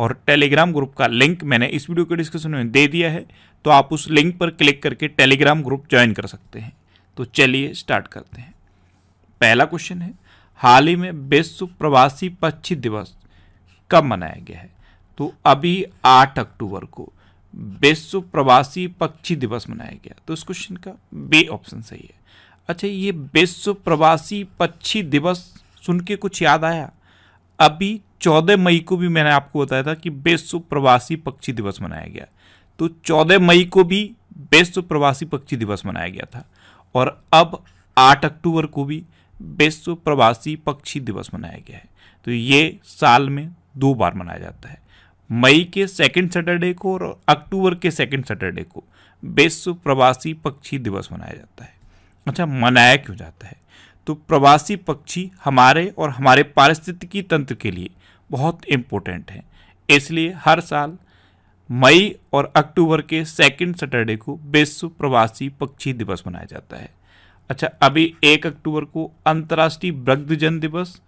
और Telegram group का link मैंने इस वीडियो के डिस्क्रिप्शन में दे दिया है तो आप उस लिंक पर क्लिक करके टेलीग्राम ग्रुप ज्वाइन कर सकते हैं तो चलिए स्टार्ट करते हैं पहला क्वेश्चन है हाल ही में विश्व प्रवासी पक्षी दिवस कब मनाया गया है तो अभी आठ अक्टूबर को विश्व प्रवासी पक्षी दिवस मनाया गया तो इस क्वेश्चन का बे ऑप्शन सही है अच्छा ये विश्व प्रवासी पक्षी दिवस सुन के कुछ याद आया अभी चौदह मई को भी मैंने आपको बताया था कि विश्व प्रवासी पक्षी दिवस मनाया गया तो चौदह मई को भी विश्व प्रवासी पक्षी दिवस मनाया गया था और अब आठ अक्टूबर को भी विश्व प्रवासी पक्षी दिवस मनाया गया है तो ये साल में दो बार मनाया जाता है मई के सेकेंड सैटरडे को और अक्टूबर के सेकेंड सैटरडे को विश्व प्रवासी पक्षी दिवस मनाया जाता है अच्छा मनाया क्यों जाता है तो प्रवासी पक्षी हमारे और हमारे पारिस्थितिकी तंत्र के लिए बहुत इम्पोर्टेंट हैं इसलिए हर साल मई और अक्टूबर के सेकंड सैटरडे को विश्व प्रवासी पक्षी दिवस मनाया जाता है अच्छा अभी एक अक्टूबर को अंतर्राष्ट्रीय वृद्धजन दिवस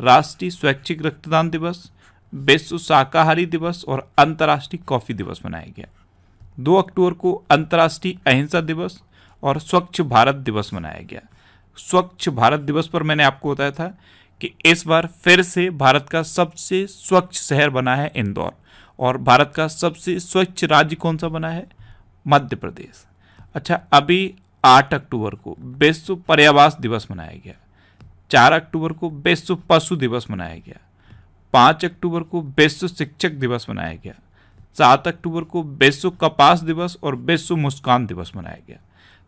राष्ट्रीय स्वैच्छिक रक्तदान दिवस विश्व शाकाहारी दिवस और अंतर्राष्ट्रीय कॉफ़ी दिवस मनाया गया दो अक्टूबर को अंतर्राष्ट्रीय अहिंसा दिवस और स्वच्छ भारत दिवस मनाया गया स्वच्छ भारत दिवस पर मैंने आपको बताया था कि इस बार फिर से भारत का सबसे स्वच्छ शहर बना है इंदौर और भारत का सबसे स्वच्छ राज्य कौन सा बना है मध्य प्रदेश अच्छा अभी आठ अक्टूबर को विश्व पर्यावास दिवस मनाया गया चार अक्टूबर को विश्व पशु दिवस मनाया गया पाँच अक्टूबर को विश्व शिक्षक दिवस मनाया गया सात अक्टूबर को विश्व कपास दिवस और विश्व मुस्कान दिवस मनाया गया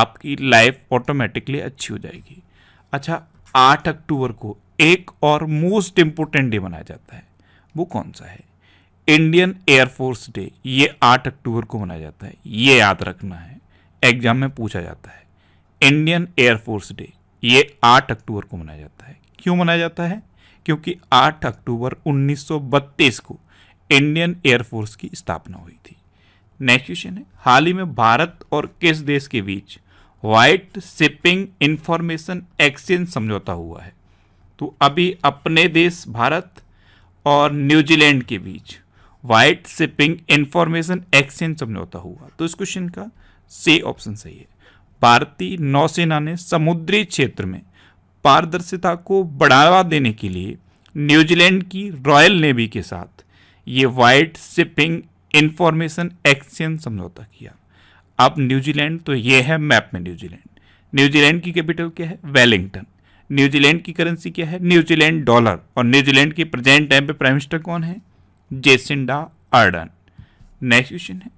आपकी लाइफ ऑटोमेटिकली अच्छी हो जाएगी अच्छा आठ अक्टूबर को एक और मोस्ट इम्पोर्टेंट डे मनाया जाता है वो कौन सा है इंडियन एयरफोर्स डे ये आठ अक्टूबर को मनाया जाता है ये याद रखना है एग्जाम में पूछा जाता है इंडियन एयरफोर्स डे ये आठ अक्टूबर को मनाया जाता है क्यों मनाया जाता है क्योंकि 8 अक्टूबर 1932 को इंडियन एयरफोर्स की स्थापना हुई थी नेक्स्ट क्वेश्चन है हाल ही में भारत और किस देश के बीच वाइट शिपिंग इंफॉर्मेशन एक्सचेंज समझौता हुआ है तो अभी अपने देश भारत और न्यूजीलैंड के बीच वाइट शिपिंग इंफॉर्मेशन एक्सचेंज समझौता हुआ तो इस क्वेश्चन का से ऑप्शन सही है भारतीय नौसेना ने समुद्री क्षेत्र में पारदर्शिता को बढ़ावा देने के लिए न्यूजीलैंड की रॉयल नेवी के साथ ये वाइट शिपिंग इंफॉर्मेशन एक्सचेंज समझौता किया अब न्यूजीलैंड तो ये है मैप में न्यूजीलैंड न्यूजीलैंड की कैपिटल क्या है वेलिंगटन न्यूजीलैंड की करेंसी क्या है न्यूजीलैंड डॉलर और न्यूजीलैंड के प्रेजेंट टाइम पे प्राइम मिनिस्टर कौन है जेसिंडा आर्डन नेक्स्ट क्वेश्चन है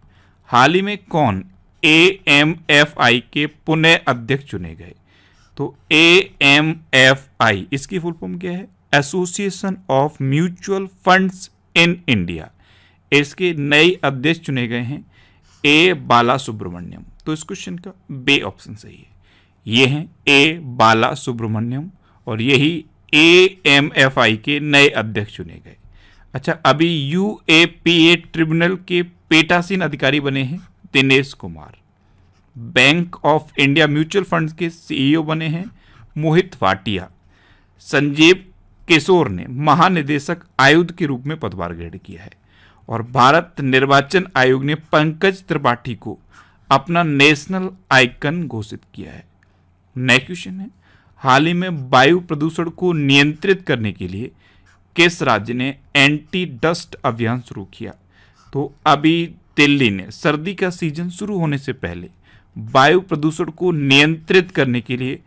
हाल ही में कौन ए एम एफ आई के पुनः अध्यक्ष चुने गए तो ए एम एफ आई इसकी फुल फॉर्म क्या है association of mutual funds in India इसके नए अध्यक्ष चुने गए हैं ए बाला सुब्रमण्यम तो इस क्वेश्चन का बे ऑप्शन सही है ये हैं ए बाला सुब्रमण्यम और यही ए एम एफ आई के नए अध्यक्ष चुने गए अच्छा अभी U A P A tribunal के पेटासीन अधिकारी बने हैं Dinesh Kumar bank of India mutual funds के सीईओ e बने हैं मोहित वाटिया संजीव किशोर ने महानिदेशक आयुध के रूप में पदभार ग्रहण किया है और भारत निर्वाचन आयोग ने पंकज त्रिपाठी को अपना नेशनल आइकन घोषित किया है नेक्स्ट क्वेश्चन है हाल ही में वायु प्रदूषण को नियंत्रित करने के लिए किस राज्य ने एंटी डस्ट अभियान शुरू किया तो अभी दिल्ली ने सर्दी का सीजन शुरू होने से पहले वायु प्रदूषण को नियंत्रित करने के लिए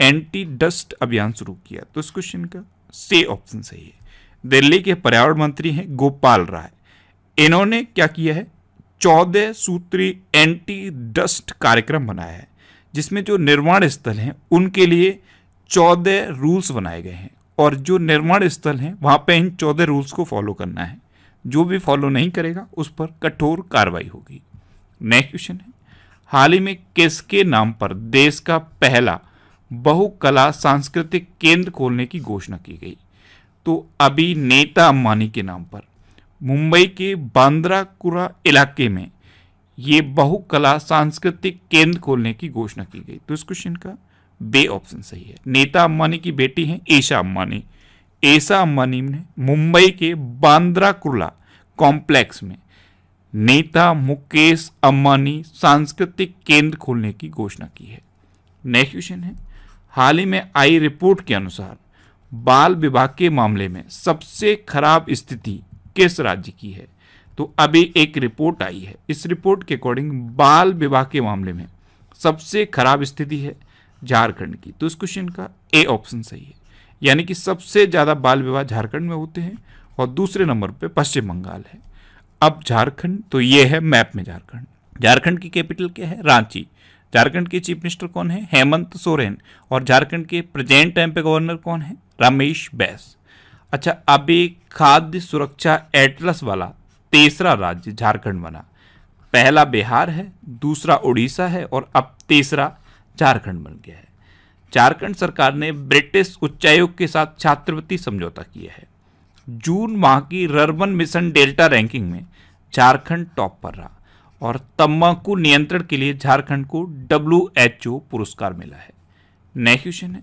एंटी डस्ट अभियान शुरू किया तो इस क्वेश्चन का से ऑप्शन सही है दिल्ली के पर्यावरण मंत्री हैं गोपाल राय इन्होंने क्या किया है चौदह सूत्री एंटी डस्ट कार्यक्रम बनाया है जिसमें जो निर्माण स्थल हैं उनके लिए चौदह रूल्स बनाए गए हैं और जो निर्माण स्थल हैं वहाँ पे इन चौदह रूल्स को फॉलो करना है जो भी फॉलो नहीं करेगा उस पर कठोर कार्रवाई होगी नेक्स्ट क्वेश्चन है हाल ही में किसके नाम पर देश का पहला बहुकला सांस्कृतिक केंद्र खोलने की घोषणा की गई तो अभी नेता अंबानी के नाम पर मुंबई के बांद्राकुरा इलाके में ये बहुकला सांस्कृतिक केंद्र खोलने की घोषणा की गई तो इस क्वेश्चन का बे ऑप्शन सही है नेता अम्बानी की बेटी हैं ईशा अम्बानी ईशा अम्बानी ने मुंबई के बांद्रा कुर्ला कॉम्प्लेक्स में नेता मुकेश अम्बानी सांस्कृतिक केंद्र खोलने की घोषणा की है नेक्स्ट क्वेश्चन है हाल ही में आई रिपोर्ट के अनुसार बाल विभाग के मामले में सबसे खराब स्थिति किस राज्य की है तो अभी एक रिपोर्ट आई है इस रिपोर्ट के अकॉर्डिंग बाल विवाह के मामले में सबसे खराब स्थिति है झारखंड की तो इस क्वेश्चन का ए ऑप्शन सही है यानी कि सबसे ज़्यादा बाल विवाह झारखंड में होते हैं और दूसरे नंबर पे पश्चिम बंगाल है अब झारखंड तो ये है मैप में झारखंड झारखंड की कैपिटल क्या है रांची झारखंड के चीफ मिनिस्टर कौन है हेमंत सोरेन और झारखंड के प्रेजेंट टाइम पे गवर्नर कौन है रमेश बैस अच्छा अभी खाद्य सुरक्षा एटलस वाला तीसरा राज्य झारखंड बना पहला बिहार है दूसरा उड़ीसा है और अब तीसरा झारखंड बन गया है झारखंड सरकार ने ब्रिटिश उच्चायोग के साथ छात्रवृत्ति समझौता किया है जून माह की रर्बन मिशन डेल्टा रैंकिंग में झारखंड टॉप पर रहा और तम्बाकू नियंत्रण के लिए झारखंड को डब्ल्यू पुरस्कार मिला है नेक्स्ट क्वेश्चन है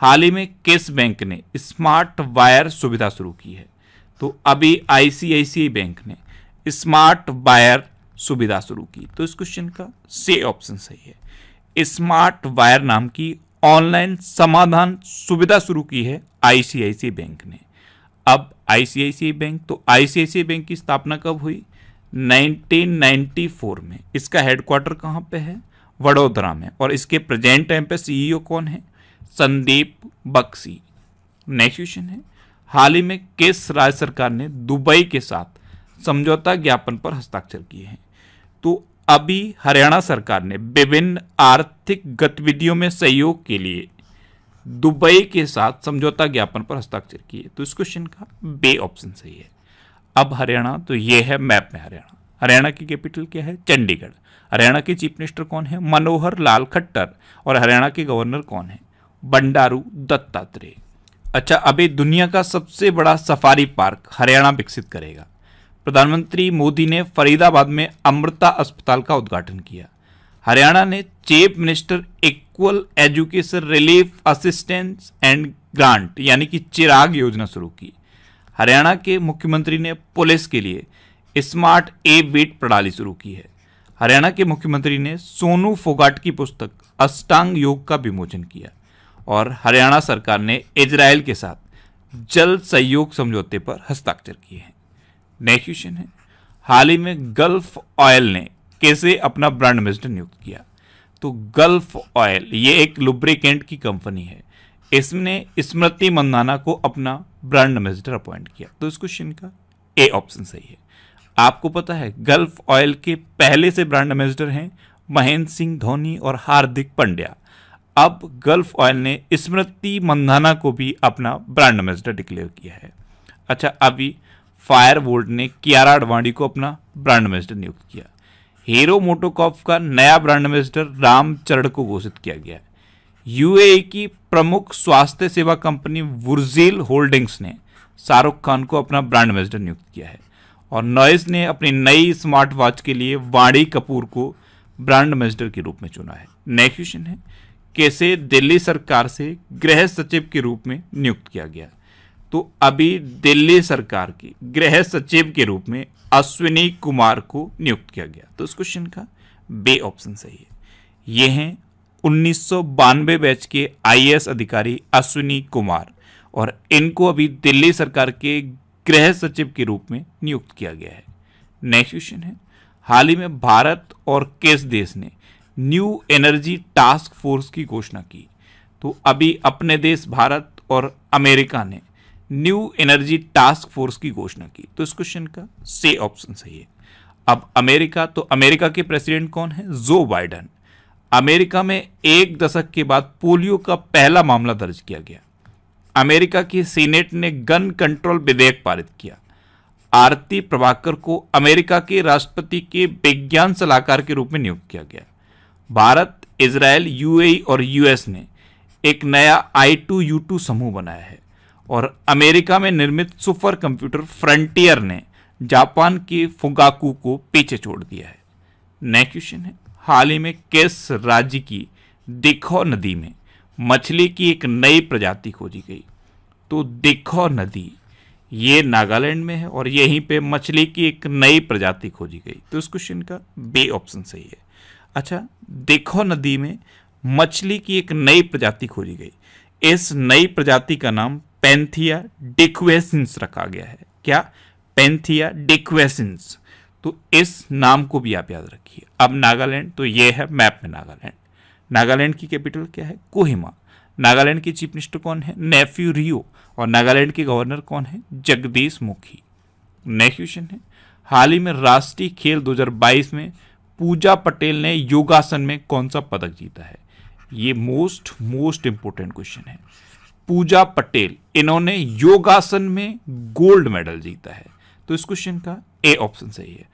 हाल ही में केस बैंक ने स्मार्ट वायर सुविधा शुरू की है तो अभी आईसीआईसीआई बैंक ने स्मार्ट वायर सुविधा शुरू की तो इस क्वेश्चन का से ऑप्शन सही है स्मार्ट वायर नाम की ऑनलाइन समाधान सुविधा शुरू की है आईसीआईसीआई बैंक ने अब आईसीआईसीआई बैंक तो आईसीआईसीआई बैंक की स्थापना कब हुई 1994 में इसका हेडक्वार्टर कहाँ पे है वडोदरा में और इसके प्रेजेंट टाइम पे सीईओ e कौन है संदीप बक्सी नेक्स्ट क्वेश्चन है हाल ही में किस राज्य सरकार ने दुबई के साथ समझौता ज्ञापन पर हस्ताक्षर किए हैं तो अभी हरियाणा सरकार ने विभिन्न आर्थिक गतिविधियों में सहयोग के लिए दुबई के साथ समझौता ज्ञापन पर हस्ताक्षर किए तो इस क्वेश्चन का बे ऑप्शन सही है अब हरियाणा तो ये है मैप में हरियाणा हरियाणा की कैपिटल क्या है चंडीगढ़ हरियाणा के चीफ मिनिस्टर कौन है मनोहर लाल खट्टर और हरियाणा के गवर्नर कौन है बंडारू दत्तात्रेय अच्छा अबे दुनिया का सबसे बड़ा सफारी पार्क हरियाणा विकसित करेगा प्रधानमंत्री मोदी ने फरीदाबाद में अमृता अस्पताल का उद्घाटन किया हरियाणा ने chief minister equal education relief assistance and grant यानी कि चिराग योजना शुरू की हरियाणा के मुख्यमंत्री ने पुलिस के लिए स्मार्ट ए बीट प्रणाली शुरू की है हरियाणा के मुख्यमंत्री ने सोनू फोगाट की पुस्तक अष्टांग योग का विमोचन किया और हरियाणा सरकार ने इजराइल के साथ जल सहयोग समझौते पर हस्ताक्षर किए हैं नेक्स्ट क्वेश्चन है हाल ही में गल्फ ऑयल ने कैसे अपना ब्रांड एम्बेसडर नियुक्त किया तो गल्फ ऑयल ये एक लुब्रिकेंट की कंपनी है इसने स्मृति मंदाना को अपना ब्रांड एम्बेसडर अपॉइंट किया तो इस क्वेश्चन का ए ऑप्शन सही है आपको पता है गल्फ ऑयल के पहले से ब्रांड एम्बेसडर हैं महेंद्र सिंह धोनी और हार्दिक पंड्या अब गल्फ ऑयल ने स्मृति मंधाना को भी अपना ब्रांड एम्बेसडर डिक्लेयर किया है अच्छा अभी फायर वोल्ट ने कियारा अडवाणी को अपना ब्रांड एम्बेसडर नियुक्त किया हीरो मोटोकॉफ का नया ब्रांड एम्बेसडर रामचरण को घोषित किया गया है यूएई e की प्रमुख स्वास्थ्य सेवा कंपनी वुरजेल होल्डिंग्स ने शाहरुख खान को अपना ब्रांड एम्बेसडर नियुक्त किया है और नॉइस ने अपनी नई स्मार्ट वॉच के लिए वाणी कपूर को ब्रांड एम्बेसडर के रूप में चुना है नेक्स्ट क्वेश्चन है कैसे दिल्ली सरकार से गृह सचिव के रूप में नियुक्त किया गया तो अभी दिल्ली सरकार की गृह सचिव के रूप में अश्विनी कुमार को नियुक्त किया गया तो इस क्वेश्चन का बे ऑप्शन सही है ये हैं उन्नीस बैच के आईएएस अधिकारी अश्विनी कुमार और इनको अभी दिल्ली सरकार के गृह सचिव के रूप में नियुक्त किया गया है नेक्स्ट क्वेश्चन है हाल ही में भारत और किस देश ने न्यू एनर्जी टास्क फोर्स की घोषणा की तो अभी अपने देश भारत और अमेरिका ने न्यू एनर्जी टास्क फोर्स की घोषणा की तो इस क्वेश्चन का से ऑप्शन सही है अब अमेरिका तो अमेरिका के प्रेसिडेंट कौन है जो बाइडन अमेरिका में एक दशक के बाद पोलियो का पहला मामला दर्ज किया गया अमेरिका की सीनेट ने गन कंट्रोल विधेयक पारित किया आरती प्रभाकर को अमेरिका के राष्ट्रपति के विज्ञान सलाहकार के रूप में नियुक्त किया गया भारत इसराइल यूएई और यूएस ने एक नया आई टू यू टू समूह बनाया है और अमेरिका में निर्मित सुपर कंप्यूटर फ्रंटियर ने जापान की फुगाकू को पीछे छोड़ दिया है नेक्स्ट क्वेश्चन है हाल ही में किस राज्य की दिखो नदी में मछली की एक नई प्रजाति खोजी गई तो दिखो नदी ये नागालैंड में है और यहीं पे मछली की एक नई प्रजाति खोजी गई तो इस क्वेश्चन का बी ऑप्शन सही है अच्छा देखो नदी में मछली की एक नई प्रजाति खोजी गई इस नई प्रजाति का नाम पैंथिया डिक्वेसिंस रखा गया है क्या पैंथिया डिक्वेसिंस तो इस नाम को भी आप याद रखिए अब नागालैंड तो ये है मैप में नागालैंड नागालैंड की कैपिटल क्या है कोहिमा नागालैंड के चीफ मिनिस्टर कौन है नेफ्यू रियो और नागालैंड के गवर्नर कौन है जगदीश मुखी नेक्स्ट क्वेश्चन है हाल ही में राष्ट्रीय खेल 2022 में पूजा पटेल ने योगासन में कौन सा पदक जीता है ये मोस्ट मोस्ट इंपोर्टेंट क्वेश्चन है पूजा पटेल इन्होंने योगासन में गोल्ड मेडल जीता है तो इस क्वेश्चन का ए ऑप्शन सही है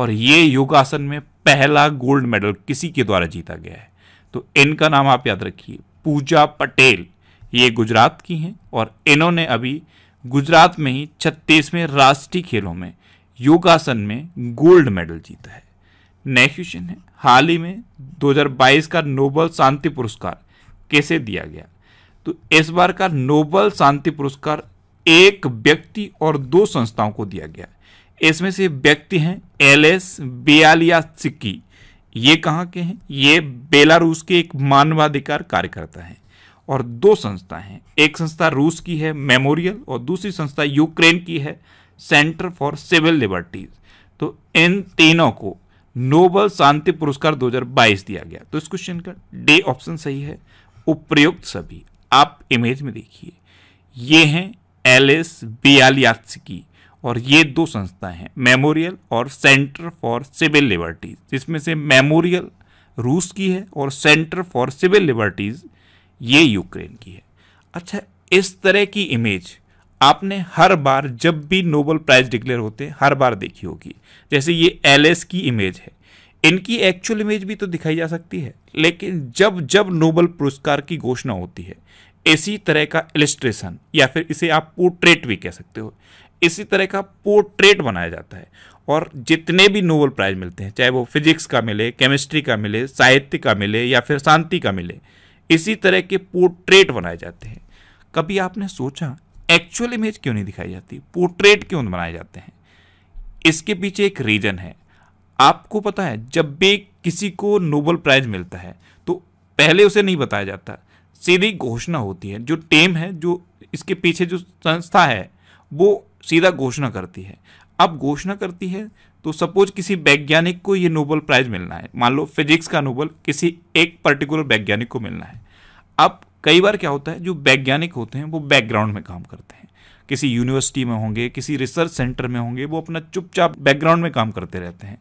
और ये योगासन में पहला गोल्ड मेडल किसी के द्वारा जीता गया है तो इनका नाम आप याद रखिए पूजा पटेल ये गुजरात की हैं और इन्होंने अभी गुजरात में ही छत्तीसवें राष्ट्रीय खेलों में योगासन में गोल्ड मेडल जीता है नेक्स्ट क्वेश्चन है हाल ही में 2022 का नोबल शांति पुरस्कार कैसे दिया गया तो इस बार का नोबल शांति पुरस्कार एक व्यक्ति और दो संस्थाओं को दिया गया इसमें से व्यक्ति हैं एल एस बेलिया सिक्की ये कहाँ के हैं ये बेलारूस के एक मानवाधिकार कार्यकर्ता हैं और दो संस्था हैं एक संस्था रूस की है मेमोरियल और दूसरी संस्था यूक्रेन की है सेंटर फॉर सिविल लिबर्टीज तो इन तीनों को नोबल शांति पुरस्कार 2022 दिया गया तो इस क्वेश्चन का डे ऑप्शन सही है उपयुक्त सभी आप इमेज में देखिए ये हैं एल एस की और ये दो संस्थाएं हैं मेमोरियल और सेंटर फॉर सिविल लिबर्टीज़ जिसमें से मेमोरियल रूस की है और सेंटर फॉर सिविल लिबर्टीज़ ये यूक्रेन की है अच्छा इस तरह की इमेज आपने हर बार जब भी नोबल प्राइज़ डिक्लेयर होते हैं हर बार देखी होगी जैसे ये एल की इमेज है इनकी एक्चुअल इमेज भी तो दिखाई जा सकती है लेकिन जब जब नोबल पुरस्कार की घोषणा होती है इसी तरह का इलिस्ट्रेशन या फिर इसे आप पोर्ट्रेट भी कह सकते हो इसी तरह का पोर्ट्रेट बनाया जाता है और जितने भी नोबल प्राइज़ मिलते हैं चाहे वो फिजिक्स का मिले केमिस्ट्री का मिले साहित्य का मिले या फिर शांति का मिले इसी तरह के पोर्ट्रेट बनाए जाते हैं कभी आपने सोचा एक्चुअल इमेज क्यों नहीं दिखाई जाती पोर्ट्रेट क्यों बनाए जाते हैं इसके पीछे एक रीजन है आपको पता है जब भी किसी को नोबल प्राइज मिलता है तो पहले उसे नहीं बताया जाता सीधी घोषणा होती है जो टेम है जो इसके पीछे जो संस्था है वो सीधा घोषणा करती है अब घोषणा करती है तो सपोज किसी वैज्ञानिक को ये नोबल प्राइज मिलना है मान लो फिजिक्स का नोबल किसी एक पर्टिकुलर वैज्ञानिक को मिलना है अब कई बार क्या होता है जो वैज्ञानिक होते हैं वो बैकग्राउंड में काम करते हैं किसी यूनिवर्सिटी में होंगे किसी रिसर्च सेंटर में होंगे वो अपना चुपचाप बैकग्राउंड में काम करते रहते हैं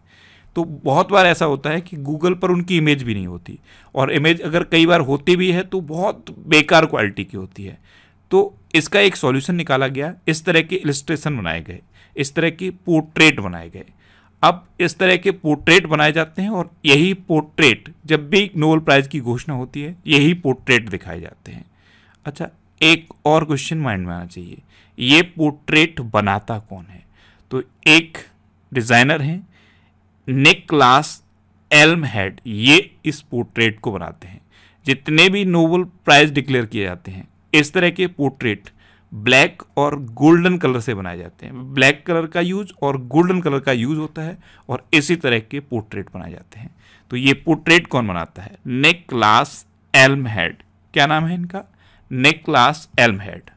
तो बहुत बार ऐसा होता है कि गूगल पर उनकी इमेज भी नहीं होती और इमेज अगर कई बार होती भी है तो बहुत बेकार क्वालिटी की होती है तो इसका एक सॉल्यूशन निकाला गया इस तरह के इलस्ट्रेशन बनाए गए इस तरह के पोर्ट्रेट बनाए गए अब इस तरह के पोर्ट्रेट बनाए जाते हैं और यही पोर्ट्रेट जब भी नोबल प्राइज़ की घोषणा होती है यही पोर्ट्रेट दिखाए जाते हैं अच्छा एक और क्वेश्चन माइंड में आना चाहिए ये पोर्ट्रेट बनाता कौन है तो एक डिज़ाइनर हैं क्लास एल्म हेड ये इस पोर्ट्रेट को बनाते हैं जितने भी नोबल प्राइज़ डिक्लेयर किए जाते हैं इस तरह के पोर्ट्रेट ब्लैक और गोल्डन कलर से बनाए जाते हैं ब्लैक कलर का यूज और गोल्डन कलर का यूज होता है और इसी तरह के पोर्ट्रेट बनाए जाते हैं तो ये पोर्ट्रेट कौन बनाता है नेकलास एल्म हेड क्या नाम है इनका नेकलास एल्म हेड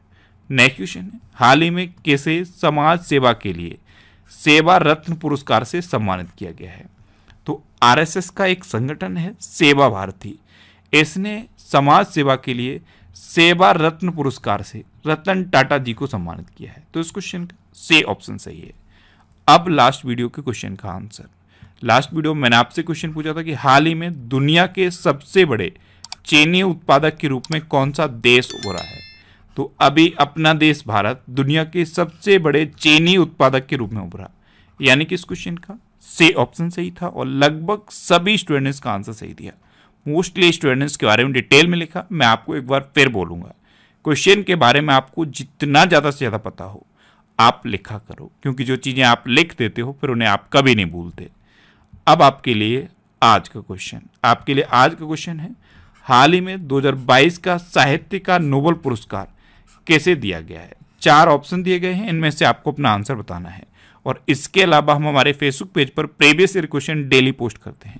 नेक्स्ट क्वेश्चन है हाल ही में कैसे समाज सेवा के लिए सेवा रत्न पुरस्कार से सम्मानित किया गया है तो आरएसएस का एक संगठन है सेवा भारती इसने समाज सेवा के लिए सेवा रत्न पुरस्कार से रतन टाटा जी को सम्मानित किया है तो इस क्वेश्चन का से ऑप्शन सही है अब लास्ट वीडियो के क्वेश्चन का आंसर लास्ट वीडियो मैंने आपसे क्वेश्चन पूछा था कि हाल ही में दुनिया के सबसे बड़े चीनी उत्पादक के रूप में कौन सा देश हो रहा है तो अभी अपना देश भारत दुनिया के सबसे बड़े चीनी उत्पादक के रूप में उभरा यानी कि इस क्वेश्चन का से ऑप्शन सही था और लगभग सभी स्टूडेंट ने इसका आंसर सही दिया मोस्टली स्टूडेंट्स के बारे में डिटेल में लिखा मैं आपको एक बार फिर बोलूँगा क्वेश्चन के बारे में आपको जितना ज़्यादा से ज़्यादा पता हो आप लिखा करो क्योंकि जो चीज़ें आप लिख देते हो फिर उन्हें आप कभी नहीं भूलते अब आपके लिए आज का क्वेश्चन आपके लिए आज का क्वेश्चन है हाल ही में 2022 का साहित्य का नोबल पुरस्कार कैसे दिया गया है चार ऑप्शन दिए गए हैं इनमें से आपको अपना आंसर बताना है और इसके अलावा हम हमारे फेसबुक पेज पर previous year question daily post करते हैं